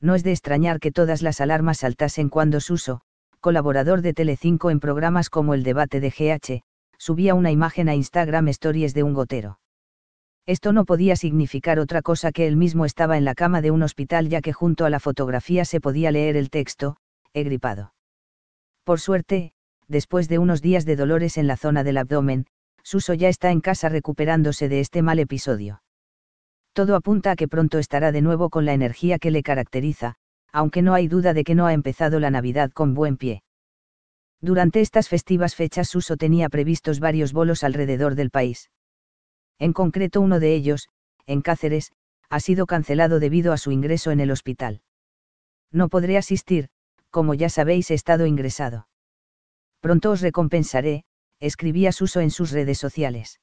no es de extrañar que todas las alarmas saltasen cuando Suso, colaborador de Telecinco en programas como El debate de GH, subía una imagen a Instagram Stories de un gotero. Esto no podía significar otra cosa que él mismo estaba en la cama de un hospital ya que junto a la fotografía se podía leer el texto, he gripado. Por suerte, después de unos días de dolores en la zona del abdomen, Suso ya está en casa recuperándose de este mal episodio todo apunta a que pronto estará de nuevo con la energía que le caracteriza, aunque no hay duda de que no ha empezado la Navidad con buen pie. Durante estas festivas fechas Suso tenía previstos varios bolos alrededor del país. En concreto uno de ellos, en Cáceres, ha sido cancelado debido a su ingreso en el hospital. No podré asistir, como ya sabéis he estado ingresado. Pronto os recompensaré, escribía Suso en sus redes sociales.